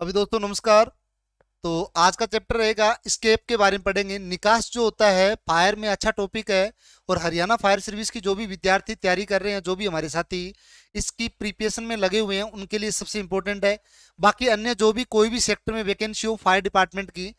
अभी दोस्तों नमस्कार तो आज का चैप्टर रहेगा स्केप के बारे में पढ़ेंगे निकास जो होता है फायर में अच्छा टॉपिक है और हरियाणा फायर सर्विस की जो भी विद्यार्थी तैयारी कर रहे हैं जो भी हमारे साथी इसकी प्रिपरेशन में लगे हुए हैं उनके लिए सबसे इंपॉर्टेंट है बाकी अन्य जो भी कोई भी सेक्टर में वैकेंसी हो फायर डिपार्टमेंट की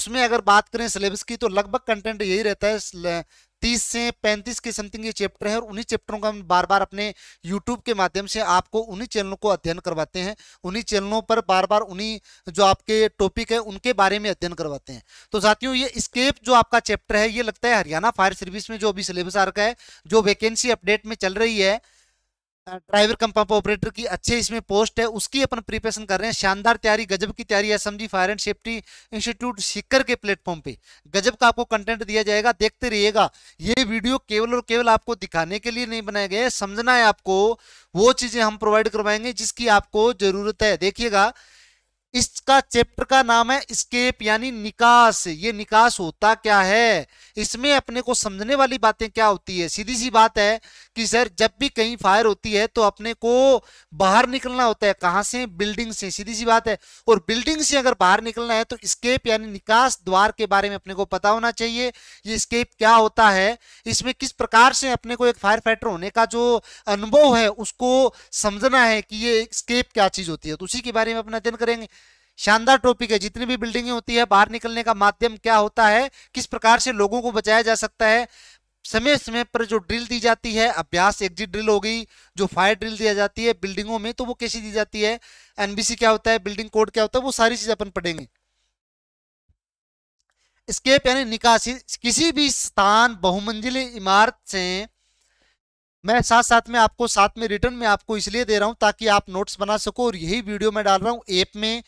उसमें अगर बात करें सिलेबस की तो लगभग कंटेंट यही रहता है तीस से पैंतीस के समथिंग ये चैप्टर है और उन्हीं चैप्टरों का हम बार बार अपने यूट्यूब के माध्यम से आपको उन्हीं चैनलों को अध्ययन करवाते हैं उन्हीं चैनलों पर बार बार उन्हीं जो आपके टॉपिक है उनके बारे में अध्ययन करवाते हैं तो साथियों ये स्केप जो आपका चैप्टर है ये लगता है हरियाणा फायर सर्विस में जो अभी सिलेबस आ रखा है जो वैकेंसी अपडेट में चल रही है ड्राइवर कम पंप ऑपरेटर की अच्छे इसमें पोस्ट है उसकी अपन प्रिपरेशन कर रहे हैं शानदार तैयारी गजब की तैयारी है fire and safety institute Sikar के प्लेटफॉर्म पे गजब का आपको कंटेंट दिया जाएगा देखते रहिएगा ये वीडियो केवल और केवल आपको दिखाने के लिए नहीं बनाया गया है समझना है आपको वो चीज़ें हम प्रोवाइड करवाएंगे जिसकी आपको ज़रूरत है देखिएगा इसका चैप्टर का नाम है स्केप यानी निकास ये निकास होता क्या है इसमें अपने को समझने वाली बातें क्या होती है सीधी सी बात है कि सर जब भी कहीं फायर होती है तो अपने को बाहर निकलना होता है कहां से बिल्डिंग से सीधी सी बात है और बिल्डिंग से अगर बाहर निकलना है तो स्केप यानी निकास द्वार के बारे में अपने को पता होना चाहिए ये स्केप क्या होता है इसमें किस प्रकार से अपने को एक फायर फाइटर होने का जो अनुभव है उसको समझना है कि ये स्केप क्या चीज होती है तो उसी के बारे में अपना अध्ययन करेंगे शानदार टॉपिक है जितनी भी बिल्डिंगें होती है बाहर निकलने का माध्यम क्या होता है किस प्रकार से लोगों को बचाया जा सकता है समय समय पर जो ड्रिल दी जाती है अभ्यास एग्जिट ड्रिल हो गई जो फायर ड्रिल दिया जाती है बिल्डिंगों में तो वो कैसी दी जाती है एनबीसी क्या होता है बिल्डिंग कोड क्या होता है वो सारी चीज अपन पढ़ेंगे स्केप यानी निकासी किसी भी स्थान बहुमंजिल इमारत से मैं साथ साथ में आपको साथ में रिटर्न में आपको इसलिए दे रहा हूं ताकि आप नोट्स बना सको और यही वीडियो मैं डाल रहा हूं ऐप में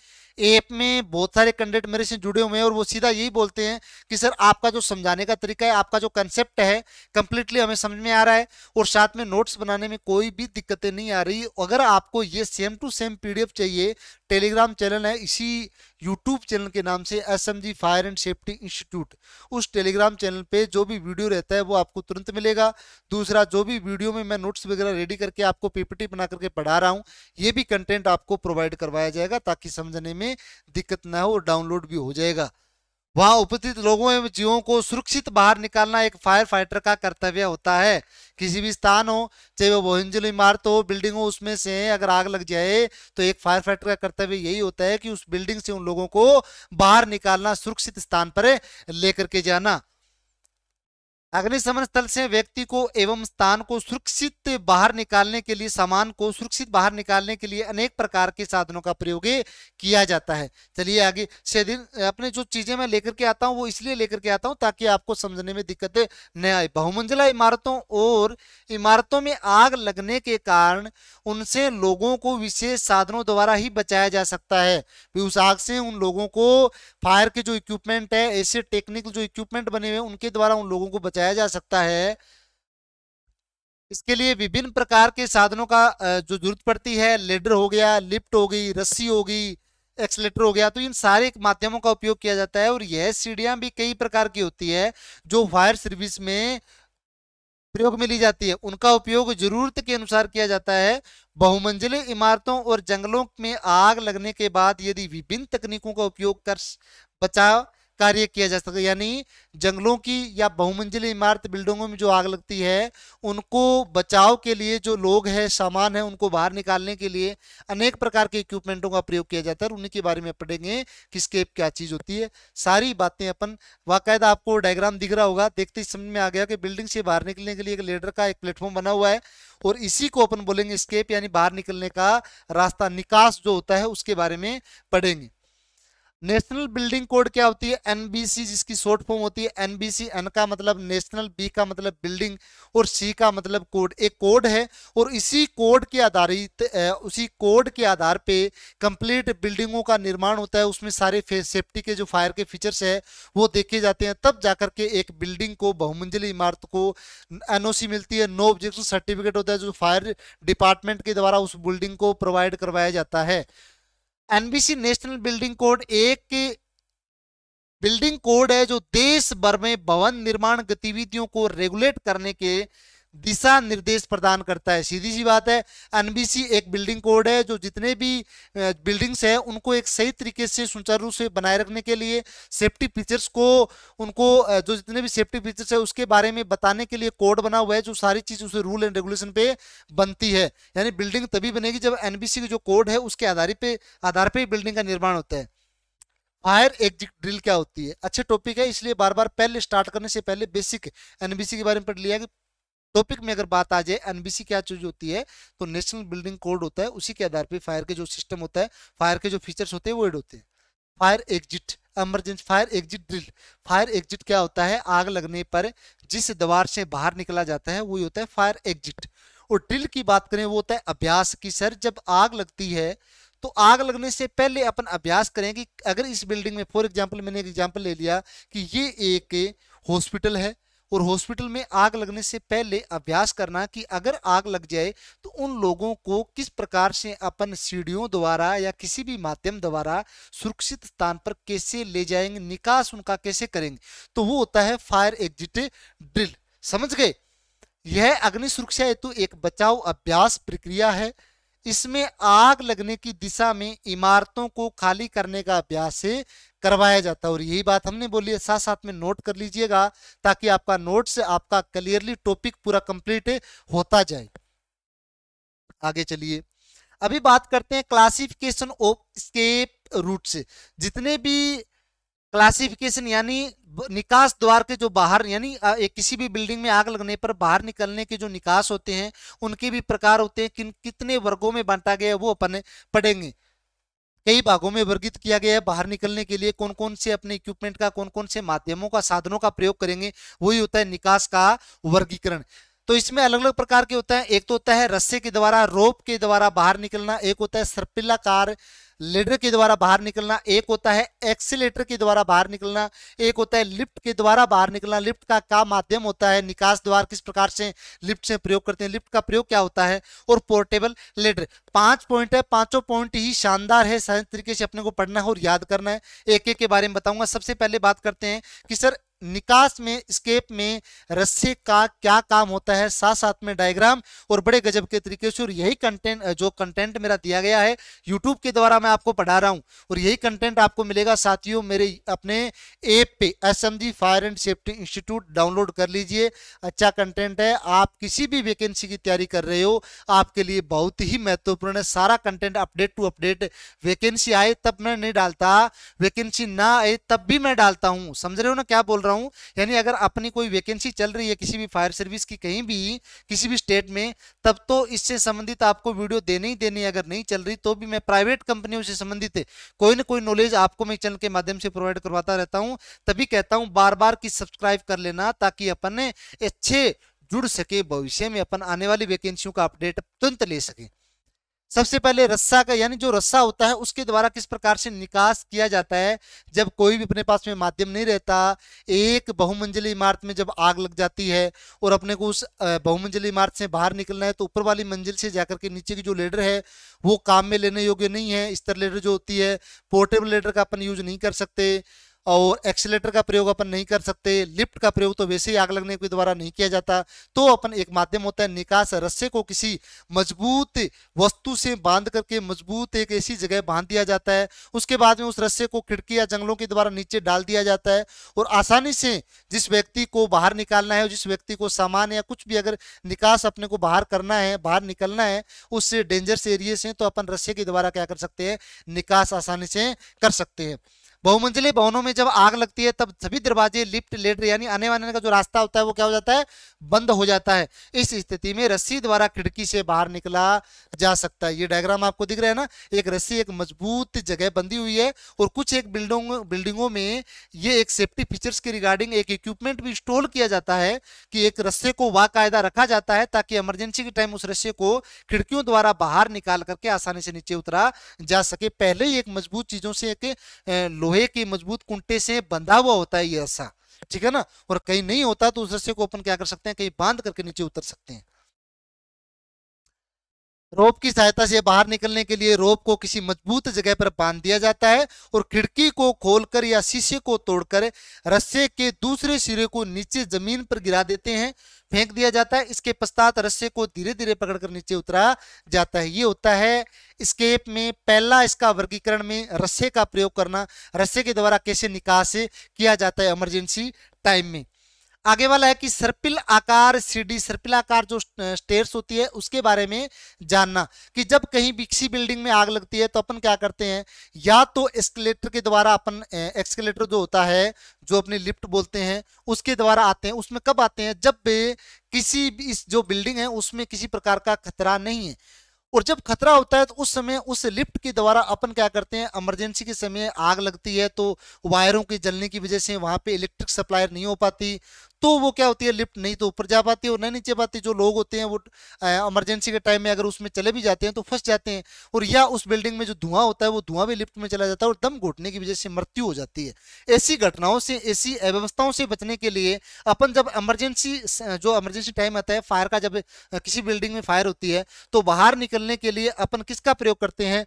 ऐप में बहुत सारे कैंडिडेट मेरे से जुड़े हुए हैं और वो सीधा यही बोलते हैं कि सर आपका जो समझाने का तरीका है आपका जो कंसेप्ट है कंप्लीटली हमें समझ में आ रहा है और साथ में नोट्स बनाने में कोई भी दिक्कतें नहीं आ रही अगर आपको ये सेम टू सेम पीडीएफ चाहिए टेलीग्राम चैनल है इसी यूट्यूब चैनल के नाम से S M G fire and safety institute उस टेलीग्राम चैनल पे जो भी वीडियो रहता है वो आपको तुरंत मिलेगा दूसरा जो भी वीडियो में मैं नोट्स वगैरह रेडी करके आपको पीपीटी बना करके पढ़ा रहा हूँ ये भी कंटेंट आपको प्रोवाइड करवाया जाएगा ताकि समझने में दिक्कत ना हो और डाउनलोड भी हो जाएगा वहां उपस्थित लोगों एवं जीवों को सुरक्षित बाहर निकालना एक फायर फाइटर का कर्तव्य होता है किसी भी स्थान हो चाहे वो बोहिंजल इमारत हो बिल्डिंग हो उसमें से अगर आग लग जाए तो एक फायर फाइटर का कर्तव्य यही होता है कि उस बिल्डिंग से उन लोगों को बाहर निकालना सुरक्षित स्थान पर लेकर के जाना अग्निशमन स्थल से व्यक्ति को एवं स्थान को सुरक्षित बाहर निकालने के लिए सामान को सुरक्षित बाहर निकालने के लिए अनेक प्रकार के साधनों का प्रयोग किया जाता है चलिए आगे से दिन अपने जो चीजें मैं लेकर के आता हूँ वो इसलिए लेकर के आता हूँ ताकि आपको समझने में दिक्कत न आए बहुमंजिला इमारतों और इमारतों में आग लगने के कारण उनसे लोगों को विशेष साधनों द्वारा ही बचाया जा सकता है उस आग से उन लोगों को फायर के जो इक्विपमेंट है ऐसे टेक्निकल जो इक्विपमेंट बने हुए उनके द्वारा उन लोगों को बचा बचाया जा सकता है इसके लिए विभिन्न प्रकार के साधनों का जो जरूरत पड़ती है लेडर हो गया लिफ्ट हो गई रस्सी हो गई एक्सलेटर हो गया तो इन सारे माध्यमों का उपयोग किया जाता है और यह सीढ़ियां भी कई प्रकार की होती है जो फायर सर्विस में प्रयोग में ली जाती है उनका उपयोग जरूरत के अनुसार किया जाता है बहुमंजिली इमारतों और जंगलों में आग लगने के बाद यदि विभिन्न तकनीकों का उपयोग कर बचाव कार्य किया जा सके यानी जंगलों की या बहुमंजिली इमारत बिल्डिंगों में जो आग लगती है उनको बचाव के लिए जो लोग हैं सामान है उनको बाहर निकालने के लिए अनेक प्रकार के इक्विपमेंटों का प्रयोग किया जाता है उन्हीं के बारे में पढ़ेंगे कि स्केप क्या चीज़ होती है सारी बातें अपन बाकायदा आपको डायग्राम दिख रहा होगा देखते ही समझ में आ गया कि बिल्डिंग से बाहर निकलने के लिए एक लेडर का एक प्लेटफॉर्म बना हुआ है और इसी को अपन बोलेंगे स्केप यानी बाहर निकलने का रास्ता निकास जो होता है उसके बारे में पढ़ेंगे नेशनल बिल्डिंग कोड क्या होती है एनबीसी जिसकी शॉर्ट फॉर्म होती है एनबीसी एन का मतलब नेशनल बी का मतलब बिल्डिंग और सी का मतलब कोड एक कोड है और इसी कोड के आधारित उसी कोड के आधार पे कंप्लीट बिल्डिंगों का निर्माण होता है उसमें सारे सेफ्टी के जो फायर के फीचर्स है वो देखे जाते हैं तब जाकर के एक बिल्डिंग को बहुमंजिली इमारत को एन मिलती है नो ऑब्जेक्शन सर्टिफिकेट होता है जो फायर डिपार्टमेंट के द्वारा उस बिल्डिंग को प्रोवाइड करवाया जाता है एनबीसी नेशनल बिल्डिंग कोड एक बिल्डिंग कोड है जो देश भर में भवन निर्माण गतिविधियों को रेगुलेट करने के दिशा निर्देश प्रदान करता है सीधी सी बात है एनबीसी एक बिल्डिंग कोड है जो जितने भी बिल्डिंग्स हैं उनको एक सही तरीके से सुचारू रूप से बनाए रखने के लिए सेफ्टी फीचर्स को उनको जो जितने भी सेफ्टी फीचर्स है उसके बारे में बताने के लिए कोड बना हुआ है जो सारी चीज़ उसे रूल एंड रेगुलेशन पे बनती है यानी बिल्डिंग तभी बनेगी जब एन का जो कोड है उसके आधार पे आधार पर बिल्डिंग का निर्माण होता है फायर एग्जिट ड्रिल क्या होती है अच्छे टॉपिक है इसलिए बार बार पहले स्टार्ट करने से पहले बेसिक एनबीसी के बारे में पढ़ लिया कि टॉपिक में अगर बात आ जाए एनबीसी क्या चीज होती है तो नेशनल बिल्डिंग कोड होता है उसी के आधार पर फायर के जो सिस्टम होता है फायर के जो फीचर्स होते हैं वो एड होते हैं fire exit emergency fire exit drill fire exit क्या होता है आग लगने पर जिस द्वार से बाहर निकला जाता है वही होता है फायर एग्जिट और ड्रिल की बात करें वो होता है अभ्यास की सर जब आग लगती है तो आग लगने से पहले अपन अभ्यास करें कि अगर इस बिल्डिंग में फॉर एग्जाम्पल मैंने एक एग्जाम्पल ले लिया कि ये एक हॉस्पिटल है और हॉस्पिटल में आग लगने से पहले अभ्यास करना कि अगर आग लग जाए तो उन लोगों को किस प्रकार से अपन सीढ़ियों द्वारा या किसी भी माध्यम द्वारा सुरक्षित स्थान पर कैसे ले जाएंगे निकास उनका कैसे करेंगे तो वो होता है फायर एग्जिट ड्रिल समझ गए यह अग्नि सुरक्षा हेतु एक बचाव अभ्यास प्रक्रिया है इसमें आग लगने की दिशा में इमारतों को खाली करने का अभ्यास है करवाया जाता है और यही बात हमने बोली है साथ साथ में नोट कर लीजिएगा ताकि आपका नोट से आपका क्लियरली टॉपिक पूरा कंप्लीट होता जाए आगे चलिए अभी बात करते हैं क्लासिफिकेशन ऑफ स्केप रूट से जितने भी क्लासिफिकेशन यानी निकास द्वार के जो बाहर यानी किसी भी बिल्डिंग में आग लगने पर बाहर निकलने के जो निकास होते हैं उनके भी प्रकार होते हैं किन कितने वर्गों में बांटा गया है वो अपने पढ़ेंगे कई भागों में वर्गित किया गया है बाहर निकलने के लिए कौन कौन से अपने इक्विपमेंट का कौन कौन से माध्यमों का साधनों का प्रयोग करेंगे वही होता है निकास का वर्गीकरण तो इसमें अलग अलग प्रकार के होता है एक तो होता है रस्से के द्वारा रोप के द्वारा बाहर निकलना एक होता है सर्पिलाकार लीडर के द्वारा बाहर निकलना एक होता है एक्सीटर के द्वारा बाहर निकलना एक होता है लिफ्ट के द्वारा बाहर निकलना लिफ्ट का क्या माध्यम होता है निकास द्वार किस प्रकार से लिफ्ट से प्रयोग करते हैं लिफ्ट का प्रयोग क्या होता है और पोर्टेबल लीडर पांच पॉइंट है पांचों पॉइंट ही शानदार है सही तरीके से अपने को पढ़ना है और याद करना है एक एक के बारे में बताऊंगा सबसे पहले बात करते हैं कि सर निकास में स्केप में रस्सी का क्या काम होता है साथ साथ में डायग्राम और बड़े गजब के तरीके से और यही कंटेंट जो कंटेंट मेरा दिया गया है यूट्यूब के द्वारा मैं आपको पढ़ा रहा हूं और यही कंटेंट आपको मिलेगा साथियों मेरे अपने ऐप पे S fire and safety institute download कर लीजिए अच्छा कंटेंट है आप किसी भी वैकेंसी की तैयारी कर रहे हो आपके लिए बहुत ही महत्वपूर्ण है सारा content update to update vacancy आए तब मैं नहीं डालता वैकेंसी ना आए तब भी मैं डालता हूँ समझ रहे हो ना क्या बोल रहा रहा हूँ यानी अगर अपनी कोई वैकेंसी चल रही है किसी भी फायर सर्विस की कहीं भी किसी भी स्टेट में तब तो इससे संबंधित आपको वीडियो देने ही देने अगर नहीं चल रही तो भी मैं प्राइवेट कंपनियों से संबंधित कोई ना कोई नॉलेज आपको मैं चैनल के माध्यम से प्रोवाइड करवाता रहता हूँ तभी कहता हूँ बार बार की सब्सक्राइब कर लेना ताकि अपन अच्छे जुड़ सके भविष्य में अपन आने वाली वैकेंसियों का अपडेट तुरंत ले सकें सबसे पहले रस्सा का यानी जो रस्सा होता है उसके द्वारा किस प्रकार से निकास किया जाता है जब कोई भी अपने पास में माध्यम नहीं रहता एक बहुमंजिली इमारत में जब आग लग जाती है और अपने को उस बहुमंजली इमारत से बाहर निकलना है तो ऊपर वाली मंजिल से जाकर के नीचे की जो लेडर है वो काम में लेने योग्य नहीं है स्तर लेडर जो होती है पोर्टेबल लेडर का अपन यूज नहीं कर सकते और एक्सीटर का प्रयोग अपन नहीं कर सकते लिफ्ट का प्रयोग तो वैसे ही आग लगने के द्वारा नहीं किया जाता तो अपन एक माध्यम होता है निकास रस्से को किसी मजबूत वस्तु से बांध करके मजबूत एक ऐसी जगह बांध दिया जाता है उसके बाद में उस रस्से को खिड़की या जंगलों के द्वारा नीचे डाल दिया जाता है और आसानी से जिस व्यक्ति को बाहर निकालना है जिस व्यक्ति को सामान या कुछ भी अगर निकास अपने को बाहर करना है बाहर निकलना है उस डेंजरस एरिए से तो अपन रस्से के द्वारा क्या कर सकते हैं निकास आसानी से कर सकते हैं बहुमंजिले भवनों में जब आग लगती है तब सभी दरवाजे लिफ्ट लेटर यानी आने वाने का जो रास्ता होता है वो क्या हो जाता है बंद हो जाता है इस स्थिति में रस्सी द्वारा खिड़की से बाहर निकला जा सकता है ये डायग्राम आपको दिख रहा है ना एक रस्सी एक मजबूत जगह बंधी हुई है और कुछ एक बिल्डिंग बिल्डिंगों में ये एक सेफ्टी फीचर्स के रिगार्डिंग एक इक्विपमेंट भी इंस्टॉल किया जाता है कि एक रस्से को वाकायदा रखा जाता है ताकि इमरजेंसी के टाइम उस रस्से को खिड़कियों द्वारा बाहर निकाल करके आसानी से नीचे उतरा जा सके पहले ही एक मजबूत चीजों से एक लोहे लोहे की मजबूत कुंटे से बंधा हुआ होता है ये रस्सा ठीक है ना और कहीं नहीं होता तो उस रस्से को अपन क्या कर सकते हैं कहीं बांध करके नीचे उतर सकते हैं रोप की सहायता से बाहर निकलने के लिए रोप को किसी मजबूत जगह पर बांध दिया जाता है और खिड़की को खोलकर या शीशे को तोड़कर रस्से के दूसरे सिरे को नीचे जमीन पर गिरा देते हैं फेंक दिया जाता है इसके पश्चात रस्से को धीरे धीरे पकड़कर नीचे उतरा जाता है ये होता है स्केप में पहला इसका वर्गीकरण में रस्से का प्रयोग करना रस्से के द्वारा कैसे निकास किया जाता है इमरजेंसी टाइम में आगे वाला है कि सर्पिल आकार सीढ़ी सर्पिल आकार जो स्टेयर्स होती है उसके बारे में जानना कि जब कहीं किसी बिल्डिंग में आग लगती है तो अपन क्या करते हैं या तो एस्केलेटर के द्वारा अपन एक्सकेलेटर जो होता है जो अपने लिफ्ट बोलते हैं उसके द्वारा आते हैं उसमें कब आते हैं जब किसी इस जो बिल्डिंग है उसमें किसी प्रकार का खतरा नहीं है और जब खतरा होता है तो उस समय उस लिफ्ट के द्वारा अपन क्या करते हैं इमरजेंसी के समय आग लगती है तो वायरों के जलने की वजह से वहां पे इलेक्ट्रिक सप्लायर नहीं हो पाती तो वो क्या होती है लिफ्ट नहीं तो ऊपर जा पाती है और न नीचे पाती जो लोग होते हैं वो इमरजेंसी के टाइम में अगर उसमें चले भी जाते हैं तो फंस जाते हैं और या उस बिल्डिंग में जो धुआं होता है वो धुआं भी लिफ्ट में चला जाता है और दम घुटने की वजह से मृत्यु हो जाती है ऐसी घटनाओं से ऐसी अव्यवस्थाओं से बचने के लिए अपन जब इमरजेंसी जो इमरजेंसी टाइम आता है फायर का जब किसी बिल्डिंग में फायर होती है तो बाहर निकलने के लिए अपन किसका प्रयोग करते हैं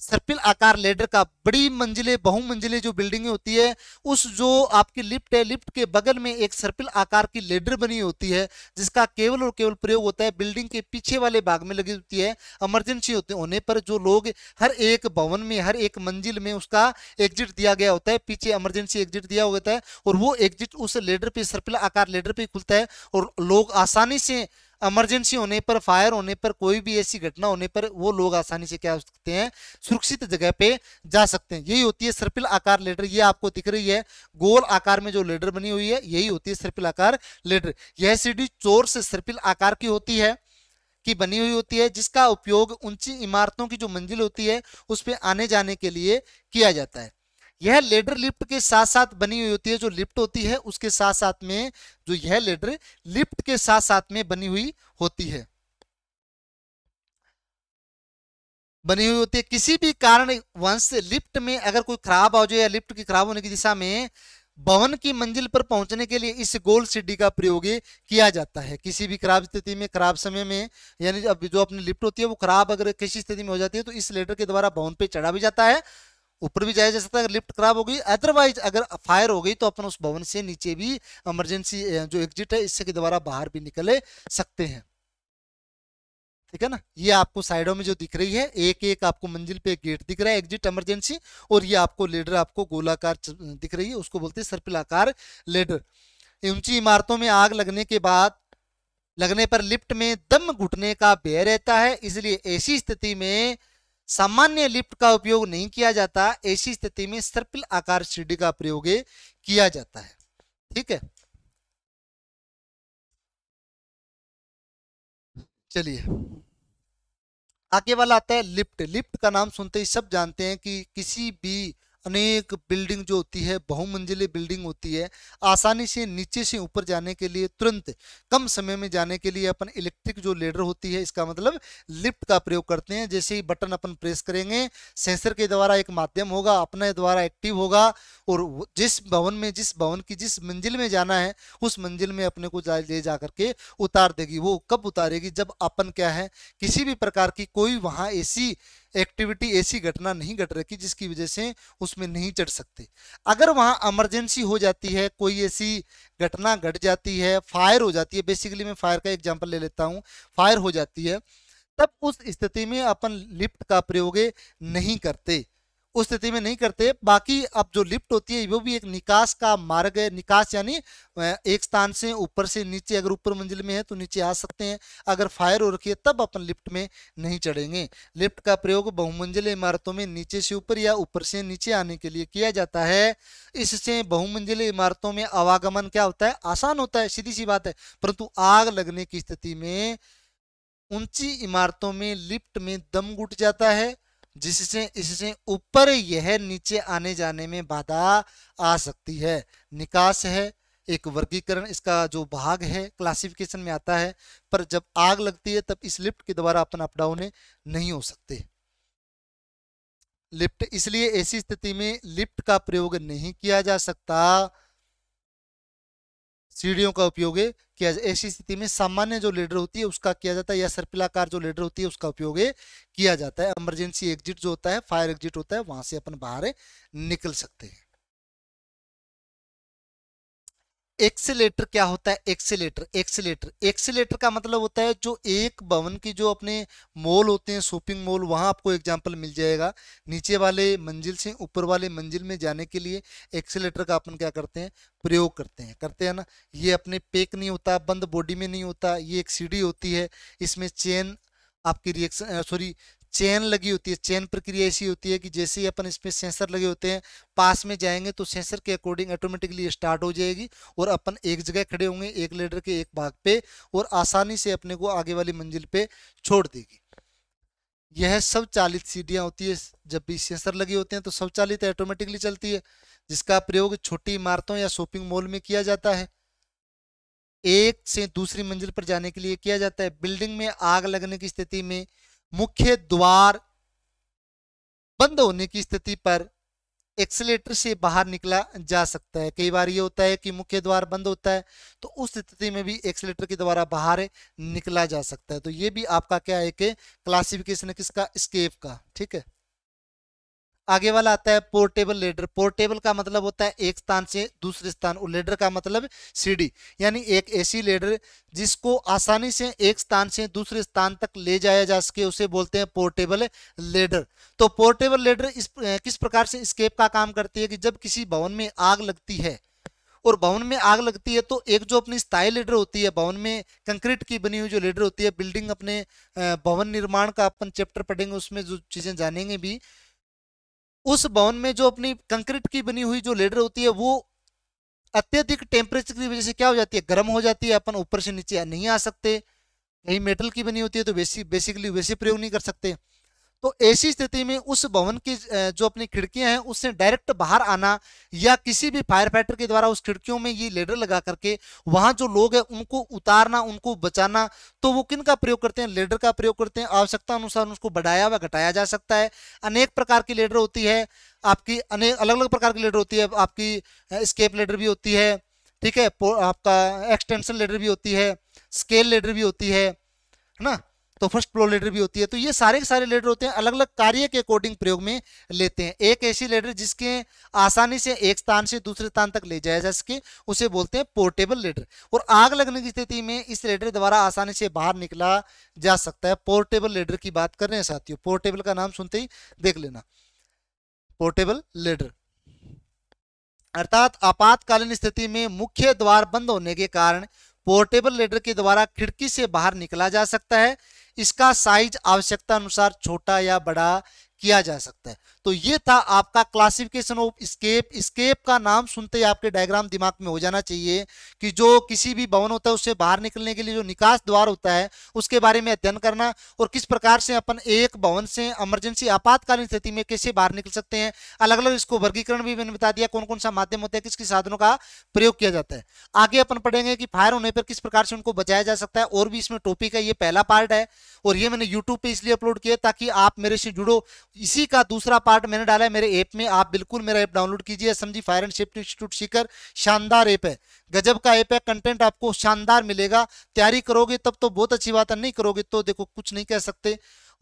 सर्पिल आकार लेडर का बड़ी मंजिले बहुमंजिले जो बिल्डिंग होती है उस जो आपकी लिफ्ट है लिफ्ट के बगल में एक सर्पिल आकार की लेडर बनी होती है जिसका केवल और केवल प्रयोग होता है बिल्डिंग के पीछे वाले भाग में लगी होती है इमरजेंसी होती होने पर जो लोग हर एक भवन में हर एक मंजिल में उसका एग्जिट दिया गया होता है पीछे इमरजेंसी एग्जिट दिया होता है और वो एग्जिट उस लेडर पे सर्पिल आकार लेडर पर खुलता है और लोग आसानी से इमरजेंसी होने पर फायर होने पर कोई भी ऐसी घटना होने पर वो लोग आसानी से क्या हो सकते हैं सुरक्षित जगह पे जा सकते हैं यही होती है सर्पिल आकार लेडर ये आपको दिख रही है गोल आकार में जो लेडर बनी हुई है यही होती है सर्पिल आकार लेडर यह सीढ़ी चोर से सर्पिल आकार की होती है की बनी हुई होती है जिसका उपयोग ऊंची इमारतों की जो मंजिल होती है उस पर आने जाने के लिए किया जाता है यह लेडर लिफ्ट के साथ साथ बनी हुई होती है जो लिफ्ट होती है उसके साथ साथ में जो यह लेडर लिफ्ट के साथ साथ में बनी हुई होती है बनी हुई होती है किसी भी कारण वंश लिफ्ट में अगर कोई खराब हो जाए या लिफ्ट की खराब होने की दिशा में भवन की मंजिल पर पहुंचने के लिए इस गोल सीढ़ी का प्रयोग किया जाता है किसी भी खराब स्थिति में खराब समय में यानी अब जो अपनी लिफ्ट होती है वो खराब अगर किसी स्थिति में हो जाती है तो इस लेटर के द्वारा भवन पे चढ़ा भी जाता है ऊपर भी जाया जा सकता है अगर लिफ्ट खराब हो गई अदरवाइज अगर फायर हो गई तो अपन उस भवन से नीचे भी इमरजेंसी जो एग्जिट है इससे के द्वारा बाहर भी निकले सकते हैं ठीक है ना ये आपको साइडों में जो दिख रही है एक एक आपको मंजिल पे गेट दिख रहा है एग्जिट इमरजेंसी और ये आपको लेडर आपको गोलाकार दिख रही है उसको बोलते हैं सर्पिलाकार लेडर ऊंची इमारतों में आग लगने के बाद लगने पर लिफ्ट में दम घुटने का भय रहता है इसलिए ऐसी स्थिति में सामान्य लिफ्ट का उपयोग नहीं किया जाता ऐसी स्थिति में सर्पिल आकार सीढ़ी का प्रयोग किया जाता है ठीक है चलिए आगे वाला आता है लिफ्ट लिफ्ट का नाम सुनते ही सब जानते हैं कि किसी भी अनेक बिल्डिंग जो होती है बहुमंजिली बिल्डिंग होती है आसानी से नीचे से ऊपर जाने के लिए तुरंत कम समय में जाने के लिए अपन इलेक्ट्रिक जो लेडर होती है इसका मतलब लिफ्ट का प्रयोग करते हैं जैसे ही बटन अपन प्रेस करेंगे सेंसर के द्वारा एक माध्यम होगा अपने द्वारा एक्टिव होगा और जिस भवन में जिस भवन की जिस मंजिल में जाना है उस मंजिल में अपने को ले जा करके उतार देगी वो कब उतारेगी जब अपन क्या है किसी भी प्रकार की कोई वहाँ ऐसी एक्टिविटी ऐसी घटना नहीं घट रखी जिसकी वजह से उसमें नहीं चढ़ सकते अगर वहाँ एमरजेंसी हो जाती है कोई ऐसी घटना घट जाती है फायर हो जाती है बेसिकली मैं फायर का एग्जाम्पल ले लेता हूँ फायर हो जाती है तब उस स्थिति में अपन लिफ्ट का प्रयोग नहीं करते उस स्थिति में नहीं करते बाकी अब जो लिफ्ट होती है वो भी एक निकास का मार्ग है निकास यानी एक स्थान से ऊपर से नीचे अगर ऊपर मंजिल में है तो नीचे आ सकते हैं अगर फायर हो रखी है तब अपन लिफ्ट में नहीं चढ़ेंगे लिफ्ट का प्रयोग बहुमंजिल इमारतों में नीचे से ऊपर या ऊपर से नीचे आने के लिए किया जाता है इससे बहुमंजिल इमारतों में आवागमन क्या होता है आसान होता है सीधी सी बात है परंतु आग लगने की स्थिति में ऊंची इमारतों में लिफ्ट में दम घुट जाता है जिससे इससे ऊपर यह नीचे आने जाने में बाधा आ सकती है निकास है एक वर्गीकरण इसका जो भाग है क्लासिफिकेशन में आता है पर जब आग लगती है तब इस लिफ्ट के द्वारा अपन अपडाउन नहीं हो सकते लिफ्ट इसलिए ऐसी स्थिति में लिफ्ट का प्रयोग नहीं किया जा सकता सीढ़ियों का उपयोग किया जाए ऐसी स्थिति में सामान्य जो लीडर होती है उसका किया जाता है या सर्पिलाकार जो लीडर होती है उसका उपयोग किया जाता है इमरजेंसी एग्जिट जो होता है फायर एग्जिट होता है वहां से अपन बाहर निकल सकते हैं एक्सीटर क्या होता है एक्सीटर एक्सीटर एक्सीटर का मतलब होता है जो एक भवन की जो अपने मॉल होते हैं शॉपिंग मॉल वहाँ आपको एग्जाम्पल मिल जाएगा नीचे वाले मंजिल से ऊपर वाले मंजिल में जाने के लिए एक्सीटर का अपन क्या करते हैं प्रयोग करते हैं करते हैं ना ये अपने पेक नहीं होता बंद बॉडी में नहीं होता ये एक सीढ़ी होती है इसमें चेन आपकी रिएक्शन सॉरी चेन लगी होती है चेन प्रक्रिया ऐसी होती है कि जैसे ही अपन इसमें सेंसर लगे होते हैं पास में जाएंगे तो सेंसर के अकॉर्डिंग ऑटोमेटिकली स्टार्ट हो जाएगी और अपन एक जगह खड़े होंगे एक लेडर के एक भाग पे और आसानी से अपने को आगे वाली मंजिल पे छोड़ देगी यह सब चालित सीढ़ियाँ होती है जब भी सेंसर लगे होते हैं तो सब चालित ऑटोमेटिकली चलती है जिसका प्रयोग छोटी इमारतों या शॉपिंग मॉल में किया जाता है एक से दूसरी मंजिल पर जाने के लिए किया जाता है बिल्डिंग में आग लगने की स्थिति में मुख्य द्वार बंद होने की स्थिति पर एक्सलेटर से बाहर निकला जा सकता है कई बार ये होता है कि मुख्य द्वार बंद होता है तो उस स्थिति में भी एक्सलेटर के द्वारा बाहर निकला जा सकता है तो ये भी आपका क्या है कि क्लासिफिकेशन है किसका स्केप का ठीक है आगे वाला आता है पोर्टेबल लेडर पोर्टेबल का मतलब होता है एक स्थान से दूसरे स्थान और लेडर का मतलब सीढ़ी यानी एक ऐसी लेडर जिसको आसानी से एक स्थान से दूसरे स्थान तक ले जाया जा सके उसे बोलते हैं पोर्टेबल लेडर तो पोर्टेबल लेडर इस किस प्रकार से स्केप का काम करती है कि जब किसी भवन में आग लगती है और भवन में आग लगती है तो एक जो अपनी स्थायी लीडर होती है भवन में कंक्रीट की बनी हुई जो लीडर होती है बिल्डिंग अपने भवन निर्माण का अपन चैप्टर पढ़ेंगे उसमें जो चीज़ें जानेंगे भी उस बाउन में जो अपनी कंक्रीट की बनी हुई जो लेडर होती है वो अत्यधिक टेम्परेचर की वजह से क्या हो जाती है गर्म हो जाती है अपन ऊपर से नीचे नहीं आ सकते यही मेटल की बनी होती है तो बेसिक बेसिकली वैसे प्रयोग नहीं कर सकते तो ऐसी स्थिति में उस भवन की जो अपनी खिड़कियां हैं उससे डायरेक्ट बाहर आना या किसी भी फायर फाइटर के द्वारा उस खिड़कियों में ये लेडर लगा करके वहां जो लोग हैं उनको उतारना उनको बचाना तो वो किन का प्रयोग करते हैं लेडर का प्रयोग करते हैं आवश्यकता अनुसार उसको बढ़ाया व घटाया जा सकता है अनेक प्रकार की लेडर होती है आपकी अनेक अलग अलग प्रकार की लेडर होती है आपकी स्केप लेडर भी होती है ठीक है आपका एक्सटेंशन लेडर भी होती है स्केल लेडर भी होती है है ना तो फर्स्ट फ्लोर लेडर भी होती है तो ये सारे के सारे लेडर होते हैं अलग अलग कार्य के अकॉर्डिंग प्रयोग में लेते हैं एक ऐसी लेडर जिसके आसानी से एक स्थान से दूसरे स्थान तक ले जाया जा सके उसे बोलते हैं पोर्टेबल लेडर और आग लगने की स्थिति में इस लेडर द्वारा आसानी से बाहर निकला जा सकता है पोर्टेबल लेडर की बात कर रहे हैं साथियों पोर्टेबल का नाम सुनते ही देख लेना पोर्टेबल लेडर अर्थात आपातकालीन स्थिति में मुख्य द्वार बंद होने के कारण पोर्टेबल लेडर के द्वारा खिड़की से बाहर निकला जा सकता है इसका साइज आवश्यकता अनुसार छोटा या बड़ा किया जा सकता है तो ये था आपका क्लासिफिकेशन ऑफ स्केप स्केप का नाम सुनते ही आपके डायग्राम दिमाग में हो जाना चाहिए कि जो किसी भी भवन होता है उससे बाहर निकलने के लिए जो निकास द्वार होता है उसके बारे में अध्ययन करना और किस प्रकार से अपन एक भवन से इमरजेंसी आपातकालीन स्थिति में कैसे बाहर निकल सकते हैं अलग अलग इसको वर्गीकरण भी मैंने बता दिया कौन कौन सा माध्यम होता है किस किस साधनों का प्रयोग किया जाता है आगे अपन पढ़ेंगे कि फायर होने पर किस प्रकार से उनको बचाया जा सकता है और भी इसमें टॉपिक है ये पहला पार्ट है और ये मैंने यूट्यूब पर इसलिए अपलोड किया ताकि आप मेरे से जुड़ो इसी का दूसरा पार्ट मैंने डाला है मेरे ऐप में आप बिल्कुल मेरा ऐप डाउनलोड कीजिए समझी fire and safety institute Sikar शानदार ऐप है गजब का ऐप है कंटेंट आपको शानदार मिलेगा तैयारी करोगे तब तो बहुत अच्छी बात है नहीं करोगे तो देखो कुछ नहीं कह सकते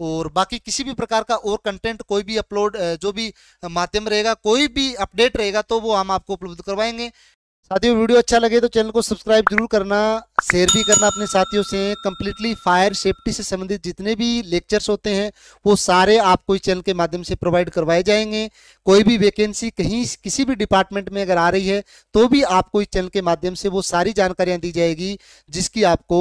और बाकी किसी भी प्रकार का और कंटेंट कोई भी अपलोड जो भी माध्यम रहेगा कोई भी अपडेट रहेगा तो वो हम आपको उपलब्ध करवाएंगे साथ ही वीडियो अच्छा लगे तो चैनल को सब्सक्राइब जरूर करना शेयर भी करना अपने साथियों से कंप्लीटली फायर सेफ्टी से संबंधित जितने भी लेक्चर्स होते हैं वो सारे आपको इस चैनल के माध्यम से प्रोवाइड करवाए जाएंगे कोई भी वैकेंसी कहीं किसी भी डिपार्टमेंट में अगर आ रही है तो भी आपको इस चैनल के माध्यम से वो सारी जानकारियां दी जाएगी जिसकी आपको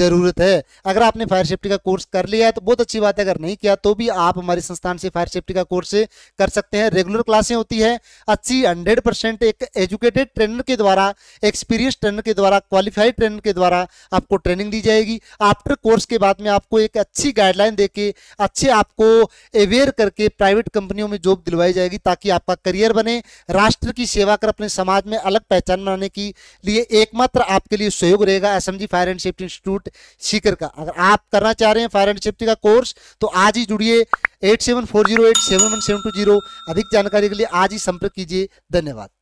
ज़रूरत है अगर आपने फायर सेफ्टी का कोर्स कर लिया है तो बहुत अच्छी बात है अगर नहीं किया तो भी आप हमारे संस्थान से फायर सेफ्टी का कोर्स कर सकते हैं रेगुलर क्लासें होती है अच्छी हंड्रेड एक एजुकेटेड ट्रेनर के द्वारा एक्सपीरियंस ट्रेनर के द्वारा क्वालिफाइड ट्रेनर के द्वारा द्वारा आपको ट्रेनिंग दी जाएगी आफ्टर कोर्स के बाद में आपको एक अच्छी गाइडलाइन दे के अच्छे आपको अवेयर करके प्राइवेट कंपनियों में जॉब दिलवाई जाएगी ताकि आपका करियर बने राष्ट्र की सेवा कर अपने समाज में अलग पहचान बनाने की लिए एकमात्र आपके लिए सहयोग रहेगा S fire and safety institute Sikar का अगर आप करना चाह रहे हैं फायर एंड सेफ्टी का कोर्स तो आज ही जुड़िए eight seven four zero eight seven one seven two zero अधिक जानकारी के लिए आज ही संपर्क कीजिए धन्यवाद